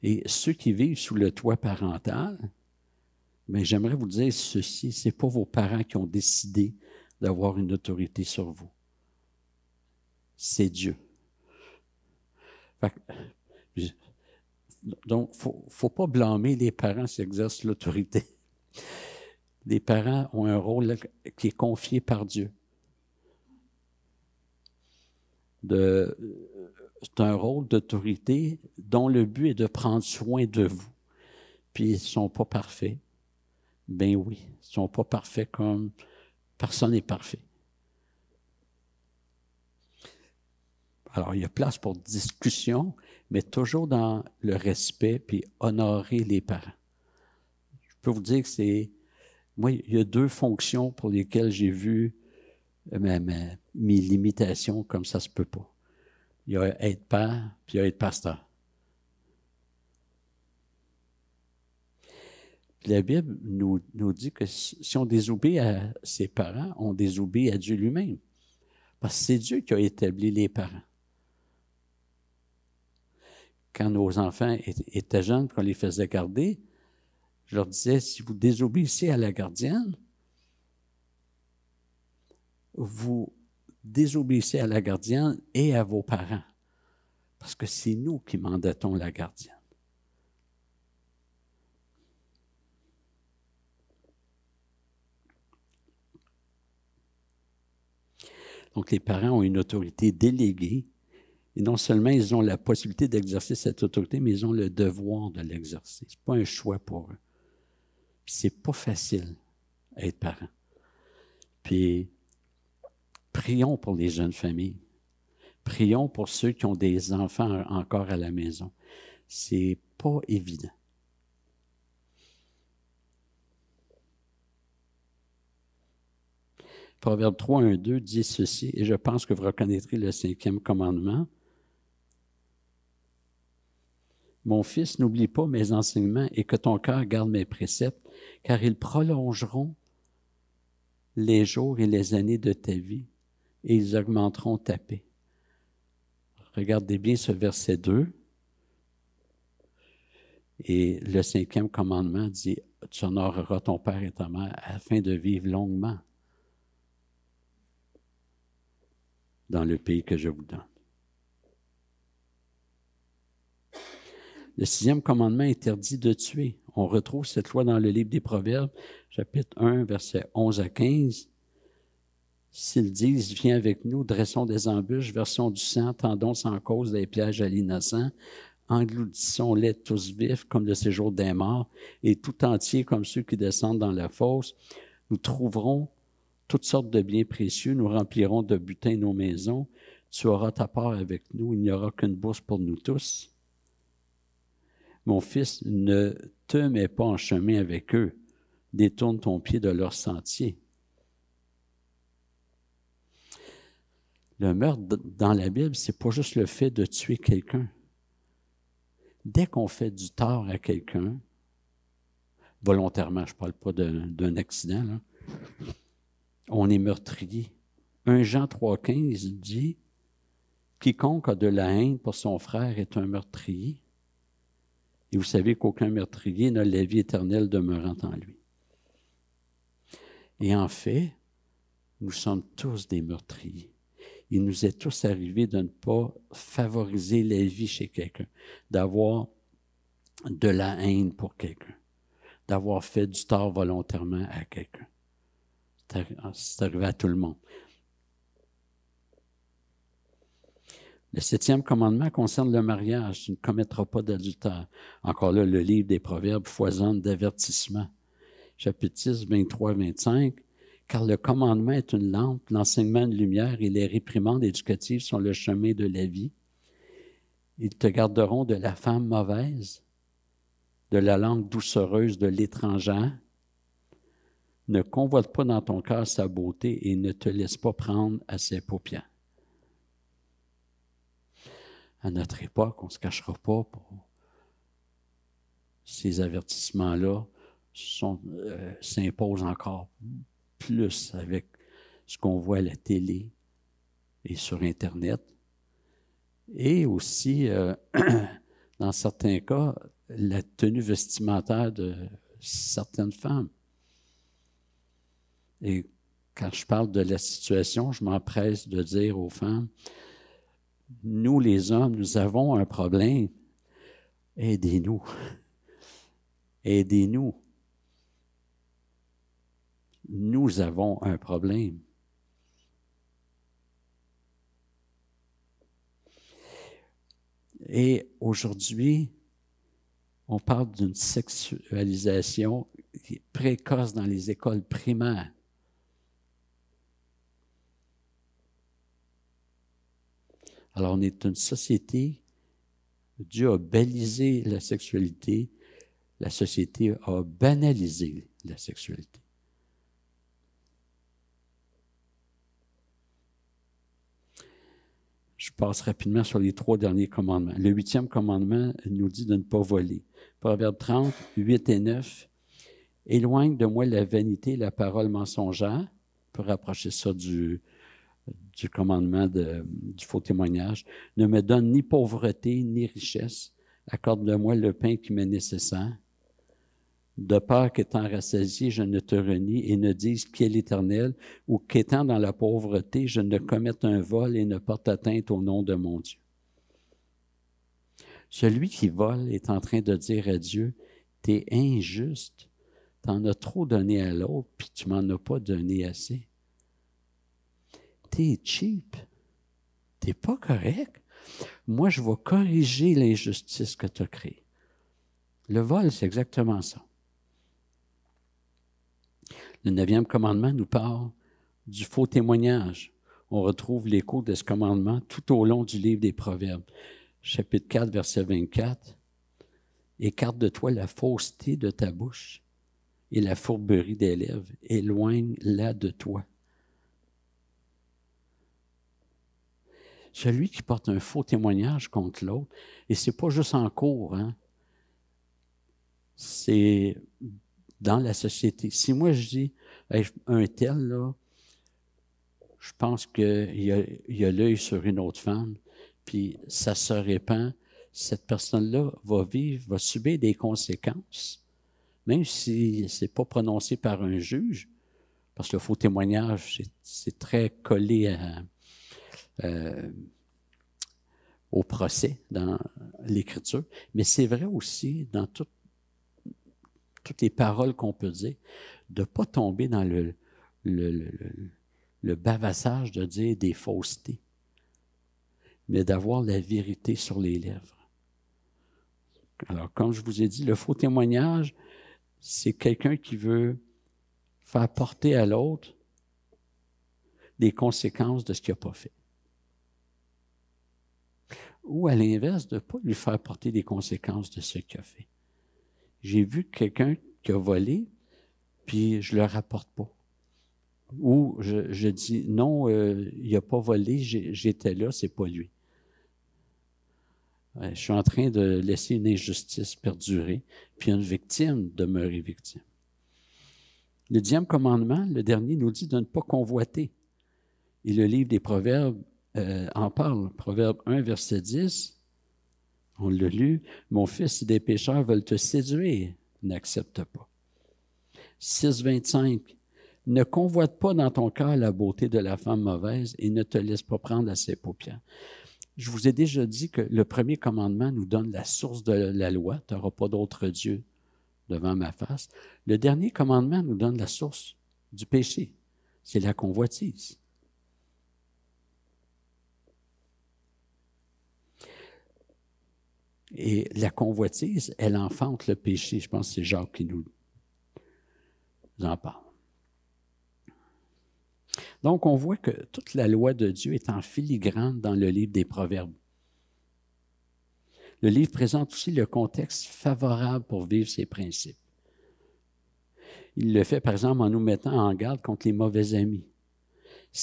Et ceux qui vivent sous le toit parental, mais ben, j'aimerais vous dire ceci, ce n'est pas vos parents qui ont décidé d'avoir une autorité sur vous. C'est Dieu. donc, il ne faut pas blâmer les parents s'ils exercent l'autorité. Les parents ont un rôle qui est confié par Dieu. De, c'est un rôle d'autorité dont le but est de prendre soin de vous. Puis ils ne sont pas parfaits. Ben oui, ils ne sont pas parfaits comme personne n'est parfait. Alors, il y a place pour discussion, mais toujours dans le respect, puis honorer les parents. Je peux vous dire que c'est... Moi, il y a deux fonctions pour lesquelles j'ai vu euh, mes, mes limitations comme ça se peut pas il y a être père, puis il y a être pasteur. la Bible nous, nous dit que si, on désobéit à ses parents, on désobéit à Dieu lui-même. Parce que c'est Dieu qui a établi les parents. Quand nos enfants étaient jeunes, on les faisait garder, je leur disais, si vous désobéissez à la gardienne, vous désobéissez à la gardienne et à vos parents, parce que c'est nous qui mandatons la gardienne. Donc les parents ont une autorité déléguée, et non seulement ils ont la possibilité d'exercer cette autorité, mais ils ont le devoir de l'exercer. Ce n'est pas un choix pour eux. Ce c'est pas facile être parent. Puis Prions pour les jeunes familles. Prions pour ceux qui ont des enfants encore à la maison. C'est pas évident. Proverbe 3, 1, 2 dit ceci, et je pense que vous reconnaîtrez le cinquième commandement. Mon fils, n'oublie pas mes enseignements et que ton cœur garde mes préceptes, car ils prolongeront les jours et les années de ta vie et ils augmenteront ta paix. Regardez bien ce verset 2. Et le cinquième commandement dit, tu honoreras ton père et ta mère afin de vivre longuement dans le pays que je vous donne. Le sixième commandement interdit de tuer. On retrouve cette loi dans le livre des Proverbes, chapitre 1, versets 11 à 15. S'ils disent, viens avec nous, dressons des embûches, versons du sang, tendons sans cause des pièges à l'innocent, engloutissons-les tous vifs comme le séjour des morts, et tout entier comme ceux qui descendent dans la fosse. Nous trouverons toutes sortes de biens précieux, nous remplirons de butin nos maisons, tu auras ta part avec nous, il n'y aura qu'une bourse pour nous tous. Mon fils, ne te mets pas en chemin avec eux, détourne ton pied de leur sentier. Le meurtre dans la Bible, c'est pas juste le fait de tuer quelqu'un. Dès qu'on fait du tort à quelqu'un, volontairement, je ne parle pas d'un accident, là, on est meurtrier. Un Jean 3,15 dit Quiconque a de la haine pour son frère est un meurtrier. Et vous savez qu'aucun meurtrier n'a la vie éternelle demeurant en lui. Et en fait, nous sommes tous des meurtriers il nous est tous arrivé de ne pas favoriser la vie chez quelqu'un, d'avoir de la haine pour quelqu'un, d'avoir fait du tort volontairement à quelqu'un. C'est ah, arrivé à tout le monde. Le septième commandement concerne le mariage. Tu ne commettras pas d'adultère. Encore là, le livre des Proverbes foisonne d'avertissements. Chapitre 6, 23, 25 car le commandement est une lampe, l'enseignement une lumière et les réprimandes éducatives sont le chemin de la vie. Ils te garderont de la femme mauvaise, de la langue doucereuse de l'étranger. Ne convoite pas dans ton cœur sa beauté et ne te laisse pas prendre à ses paupières. À notre époque, on ne se cachera pas pour ces avertissements-là euh, s'imposent encore plus avec ce qu'on voit à la télé et sur Internet. Et aussi, euh, dans certains cas, la tenue vestimentaire de certaines femmes. Et quand je parle de la situation, je m'empresse de dire aux femmes, nous les hommes, nous avons un problème. Aidez-nous. Aidez-nous nous avons un problème. Et aujourd'hui, on parle d'une sexualisation précoce dans les écoles primaires. Alors, on est une société, Dieu a balisé la sexualité, la société a banalisé la sexualité. Je passe rapidement sur les trois derniers commandements. Le huitième commandement nous dit de ne pas voler. Proverbe 30, 8 et 9. Éloigne de moi la vanité la parole mensongère. On peut rapprocher ça du, commandement du faux témoignage. Ne me donne ni pauvreté ni richesse. Accorde-moi de le pain qui m'est nécessaire de peur qu'étant rassasié, je ne te renie et ne dise qui est l'Éternel, ou qu'étant dans la pauvreté, je ne commette un vol et ne porte atteinte au nom de mon Dieu. Celui qui vole est en train de dire à Dieu, tu es injuste, t'en as trop donné à l'autre, puis tu m'en as pas donné assez. T'es cheap, t'es pas correct. Moi, je vais corriger l'injustice que tu as créée. Le vol, c'est exactement ça. Le neuvième commandement nous parle du faux témoignage. On retrouve l'écho de ce commandement tout au long du livre des Proverbes. Chapitre 4, verset 24. Écarte de toi la fausseté de ta bouche et la fourberie des lèvres. Éloigne-la de toi. Celui qui porte un faux témoignage contre l'autre, et c'est pas juste en cours, hein? c'est dans la société. Si moi je dis un tel, je pense qu'il y a l'œil sur une autre femme, puis ça se répand. Cette personne-là va vivre, va subir des conséquences, même si ce n'est pas prononcé par un juge, parce que le faux témoignage, c'est très collé euh, au procès dans l'Écriture, mais c'est vrai aussi dans toute toutes les paroles qu'on peut dire, de ne pas tomber dans le, bavassage de dire des faussetés, mais d'avoir la vérité sur les lèvres. Alors, comme je vous ai dit, le faux témoignage, c'est quelqu'un qui veut faire porter à l'autre des conséquences de ce qu'il n'a pas fait. Ou à l'inverse, de ne pas lui faire porter des conséquences de ce qu'il a fait j'ai vu quelqu'un qui a volé, puis je le rapporte pas. Ou je, dis, non, euh, il n'a pas volé, j'étais là, c'est pas lui. Euh, je suis en train de laisser une injustice perdurer, puis une victime demeurer victime. Le dixième commandement, le dernier, nous dit de ne pas convoiter. Et le livre des Proverbes euh, en parle. Proverbe 1, verset 10. On l'a lu. Mon fils, si des pécheurs veulent te séduire, n'accepte pas. 6.25. Ne convoite pas dans ton cœur la beauté de la femme mauvaise et ne te laisse pas prendre à ses paupières. Je vous ai déjà dit que le premier commandement nous donne la source de la loi. Tu n'auras pas d'autre Dieu devant ma face. Le dernier commandement nous donne la source du péché. C'est la convoitise. Et la convoitise, elle enfante le péché. Je pense que c'est Jacques qui nous en parle. Donc, on voit que toute la loi de Dieu est en filigrane dans le livre des Proverbes. Le livre présente aussi le contexte favorable pour vivre ses principes. Il le fait, par exemple, en nous mettant en garde contre les mauvais amis,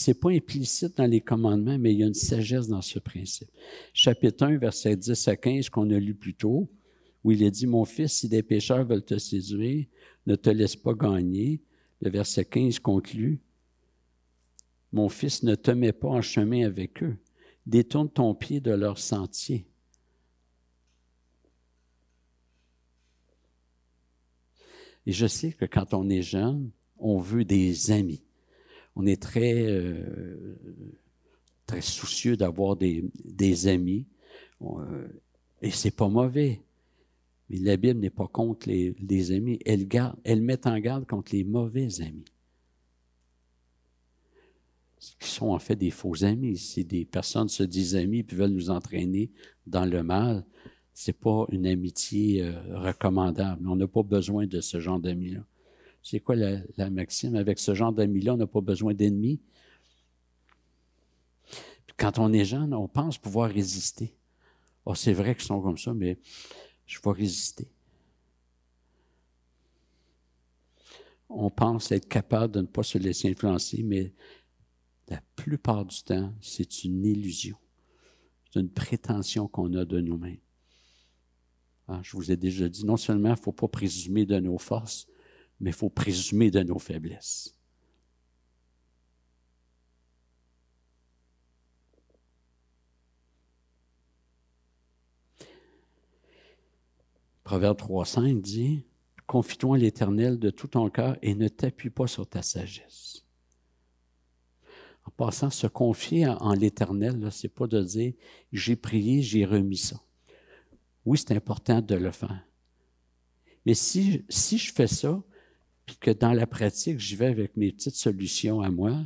n'est pas implicite dans les commandements, mais il y a une sagesse dans ce principe. Chapitre 1, verset 10 à 15 qu'on a lu plus tôt, où il est dit, Mon fils, si des pécheurs veulent te séduire, ne te laisse pas gagner. Le verset 15 conclut, Mon fils, ne te mets pas en chemin avec eux. Détourne ton pied de leur sentier. Et je sais que quand on est jeune, on veut des amis on est très, euh, très soucieux d'avoir des, amis. et euh, et c'est pas mauvais. Mais la Bible n'est pas contre les, amis. Elle, elle met en garde contre les mauvais amis. Ce qui sont en fait des faux amis. Si des personnes se disent amis et veulent nous entraîner dans le mal, c'est pas une amitié euh, recommandable. On n'a pas besoin de ce genre d'amis-là. C'est quoi la, maxime? Avec ce genre d'amis-là, on n'a pas besoin d'ennemis. Quand on est jeune, on pense pouvoir résister. Oh, c'est vrai qu'ils sont comme ça, mais je vais résister. On pense être capable de ne pas se laisser influencer, mais la plupart du temps, c'est une illusion. C'est une prétention qu'on a de nous-mêmes. Ah, je vous ai déjà dit, non seulement il ne faut pas présumer de nos forces, mais il faut présumer de nos faiblesses. Proverbe 3.5 dit, Confie-toi à l'Éternel de tout ton cœur et ne t'appuie pas sur ta sagesse. En passant, se confier en l'Éternel, ce n'est pas de dire, j'ai prié, j'ai remis ça. Oui, c'est important de le faire. Mais si, si je fais ça, puis que dans la pratique, j'y vais avec mes petites solutions à moi,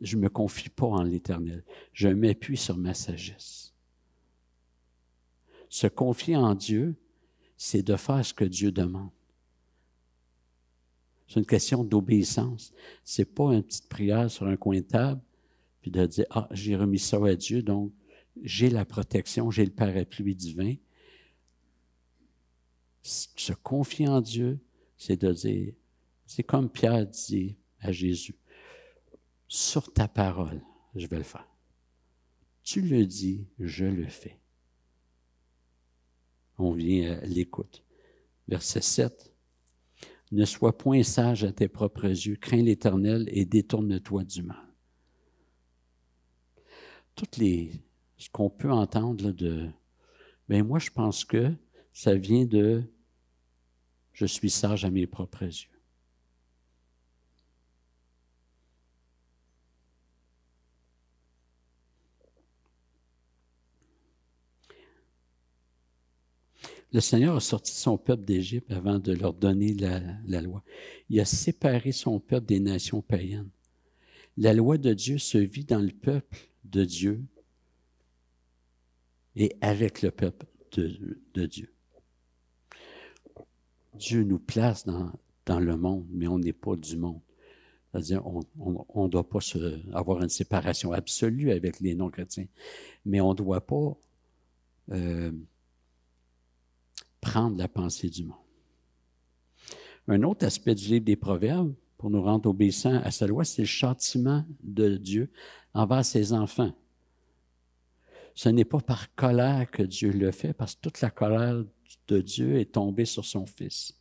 je ne me confie pas en l'Éternel. Je m'appuie sur ma sagesse. Se confier en Dieu, c'est de faire ce que Dieu demande. C'est une question d'obéissance. C'est pas une petite prière sur un coin de table, puis de dire, ah, j'ai remis ça à Dieu, donc j'ai la protection, j'ai le parapluie divin, se confier en Dieu, c'est de dire, c'est comme Pierre dit à Jésus, sur ta parole, je vais le faire. Tu le dis, je le fais. On vient à l'écoute. Verset 7. Ne sois point sage à tes propres yeux, crains l'Éternel et détourne-toi du mal. Toutes les ce qu'on peut entendre de mais ben moi je pense que ça vient de je suis sage à mes propres yeux. Le Seigneur a sorti son peuple d'Égypte avant de leur donner la, loi. Il a séparé son peuple des nations païennes. La loi de Dieu se vit dans le peuple de Dieu et avec le peuple de Dieu. Dieu nous place dans, le monde, mais on n'est pas du monde. C'est-à-dire, on ne doit pas avoir une séparation absolue avec les non-chrétiens, mais on ne doit pas euh, prendre la pensée du monde. Un autre aspect du livre des Proverbes, pour nous rendre obéissants à sa loi, c'est le châtiment de Dieu envers ses enfants. Ce n'est pas par colère que Dieu le fait, parce que toute la colère de Dieu est tombé sur son fils.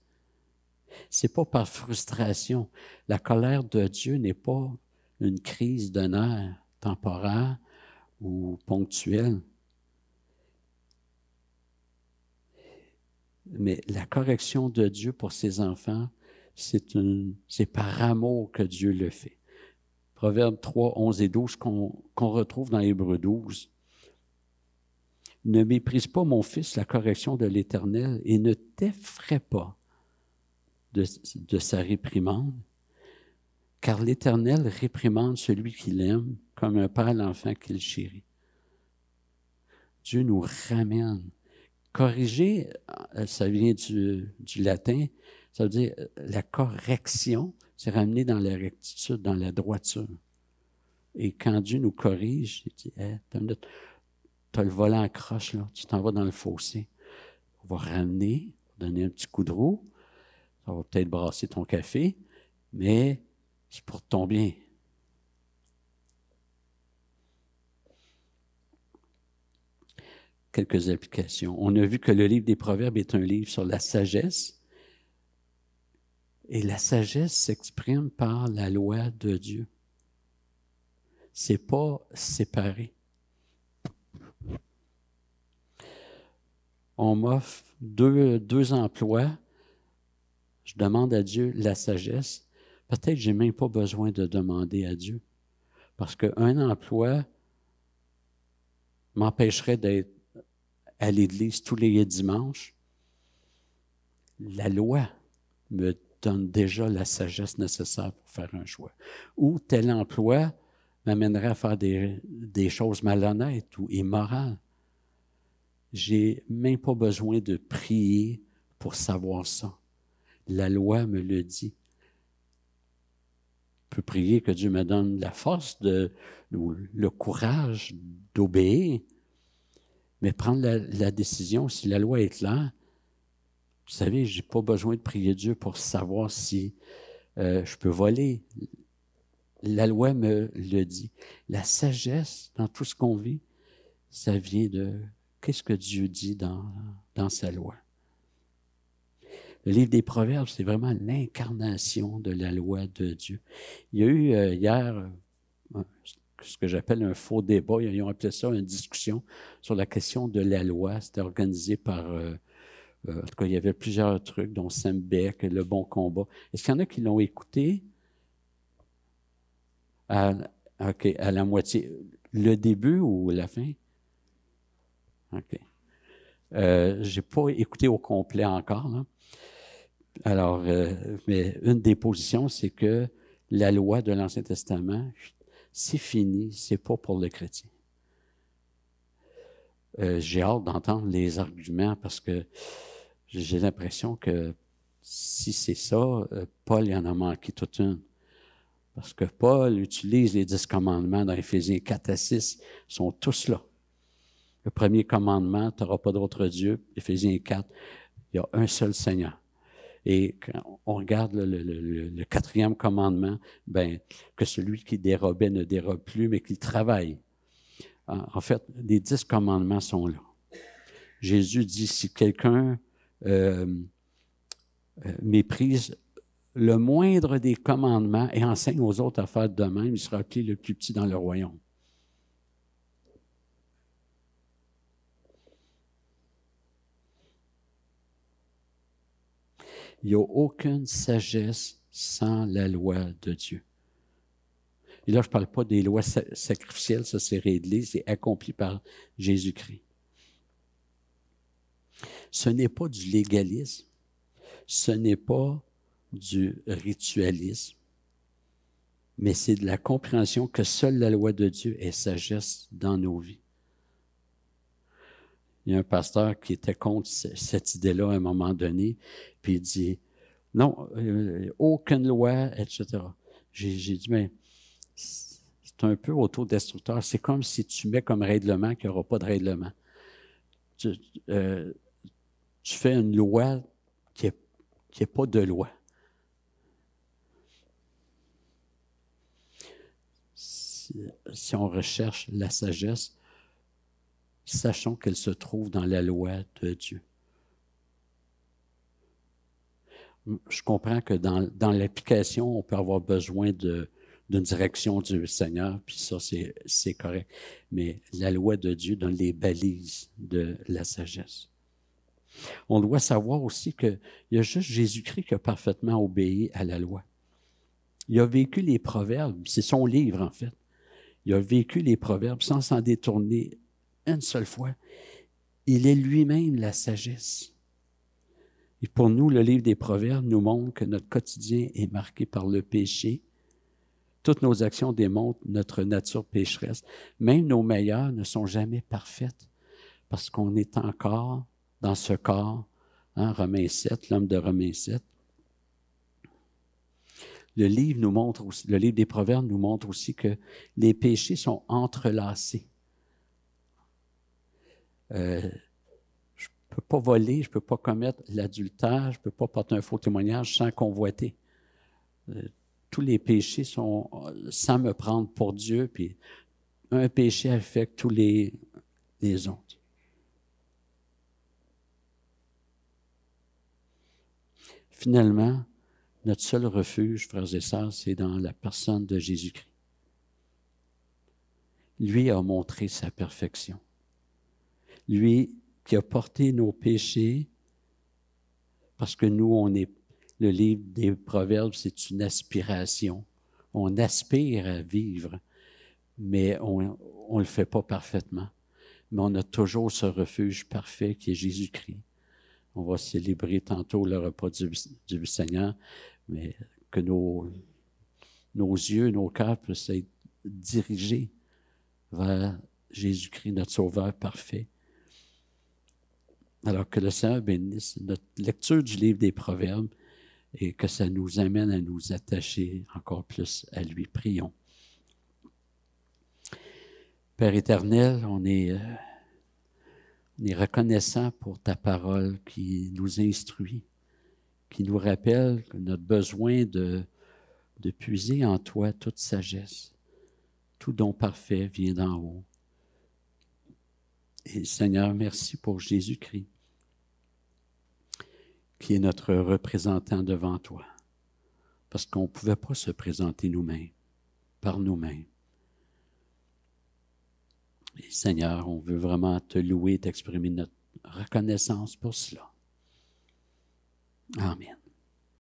C'est pas par frustration. La colère de Dieu n'est pas une crise d'honneur temporaire ou ponctuelle. Mais la correction de Dieu pour ses enfants, c'est par amour que Dieu le fait. Proverbes 3, 11 et 12 qu'on retrouve dans Hébreu 12. Ne méprise pas, mon fils, la correction de l'Éternel et ne t'effraie pas de, sa réprimande, car l'Éternel réprimande celui qu'il aime comme un père l'enfant qu'il chérit. Dieu nous ramène. Corriger, euh, ça vient du, latin, ça veut dire euh, la correction, c'est ramener dans la rectitude, dans la droiture. Et quand Dieu nous corrige, il dit, eh, le volant accroche, tu t'en vas dans le fossé. On va ramener, donner un petit coup de roue, ça va peut-être brasser ton café, mais c'est pour ton bien. Quelques applications. On a vu que le livre des Proverbes est un livre sur la sagesse. Et la sagesse s'exprime par la loi de Dieu. C'est pas séparé. on m'offre deux, emplois, je demande à Dieu la sagesse. Peut-être que je n'ai même pas besoin de demander à Dieu. Parce qu'un emploi m'empêcherait d'être à l'église tous les dimanches. La loi me donne déjà la sagesse nécessaire pour faire un choix. Ou tel emploi m'amènerait à faire des choses malhonnêtes ou immorales. J'ai même pas besoin de prier pour savoir ça. La loi me le dit. Je peux prier que Dieu me donne la force de, ou le courage d'obéir, mais prendre la, décision, si la loi est là, vous savez, je n'ai pas besoin de prier Dieu pour savoir si euh, je peux voler. La loi me le dit. La sagesse dans tout ce qu'on vit, ça vient de Qu'est-ce que Dieu dit dans, dans sa loi? Le livre des Proverbes, c'est vraiment l'incarnation de la loi de Dieu. Il y a eu euh, hier ce que j'appelle un faux débat. Ils ont appelé ça une discussion sur la question de la loi. C'était organisé par, euh, euh, en tout cas, il y avait plusieurs trucs, dont Sam Beck, Le Bon Combat. Est-ce qu'il y en a qui l'ont écouté? OK, à la moitié. Le début ou la fin? OK. Euh, J'ai pas écouté au complet encore. Alors, euh, mais une des positions, c'est que la loi de l'Ancien Testament, c'est fini, c'est pas pour le chrétien. Euh, j'ai hâte d'entendre les arguments parce que j'ai l'impression que si c'est ça, euh, Paul y en a manqué toute une. Parce que Paul utilise les dix commandements dans Ephésiens 4 à 6, sont tous là. Le premier commandement, tu n'auras pas d'autre Dieu. Éphésiens 4, il y a un seul Seigneur. Et quand on regarde le, quatrième commandement, ben, que celui qui dérobait ne dérobe plus, mais qu'il travaille. En fait, les dix commandements sont là. Jésus dit, si quelqu'un euh, euh, méprise le moindre des commandements et enseigne aux autres à faire de même, il sera appelé le plus petit dans le royaume. Il n'y a aucune sagesse sans la loi de Dieu. Et là, je ne parle pas des lois sacrificielles, ça c'est réglé, c'est accompli par Jésus-Christ. Ce n'est pas du légalisme, ce n'est pas du ritualisme, mais c'est de la compréhension que seule la loi de Dieu est sagesse dans nos vies il y a un pasteur qui était contre cette idée-là à un moment donné, puis il dit, non, euh, aucune loi, etc. J'ai dit, mais c'est un peu autodestructeur. C'est comme si tu mets comme règlement qu'il n'y aura pas de règlement. Tu, euh, fais une loi qui n'est pas de loi. si on recherche la sagesse, sachant qu'elle se trouve dans la loi de Dieu. Je comprends que dans, l'application, on peut avoir besoin d'une direction du Seigneur, puis ça, c'est correct. Mais la loi de Dieu donne les balises de la sagesse. On doit savoir aussi qu'il y a juste Jésus-Christ qui a parfaitement obéi à la loi. Il a vécu les proverbes, c'est son livre en fait. Il a vécu les proverbes sans s'en détourner une seule fois. Il est lui-même la sagesse. Et pour nous, le livre des Proverbes nous montre que notre quotidien est marqué par le péché. Toutes nos actions démontrent notre nature pécheresse. Même nos meilleures ne sont jamais parfaites parce qu'on est encore dans ce corps. Hein, Romains 7, l'homme de Romains 7. Le livre, nous montre le livre des Proverbes nous montre aussi que les péchés sont entrelacés. Euh, je ne peux pas voler, je ne peux pas commettre l'adultère, je ne peux pas porter un faux témoignage sans convoiter. Euh, tous les péchés sont sans me prendre pour Dieu, puis un péché affecte tous les, les autres. Finalement, notre seul refuge, frères et sœurs, c'est dans la personne de Jésus-Christ. Lui a montré sa perfection lui qui a porté nos péchés, parce que nous, on est, le livre des Proverbes, c'est une aspiration. On aspire à vivre, mais on ne le fait pas parfaitement. Mais on a toujours ce refuge parfait qui est Jésus-Christ. On va célébrer tantôt le repas du, Seigneur, mais que nos, nos yeux, nos cœurs puissent être dirigés vers Jésus-Christ, notre Sauveur parfait. Alors que le Seigneur bénisse notre lecture du livre des Proverbes et que ça nous amène à nous attacher encore plus à lui. Prions. Père éternel, on est, euh, reconnaissant pour ta parole qui nous instruit, qui nous rappelle notre besoin de puiser en toi toute sagesse. Tout don parfait vient d'en haut. Et Seigneur, merci pour Jésus-Christ, qui est notre représentant devant toi, parce qu'on ne pouvait pas se présenter nous-mêmes, par nous-mêmes. Et Seigneur, on veut vraiment te louer, t'exprimer notre reconnaissance pour cela. Amen.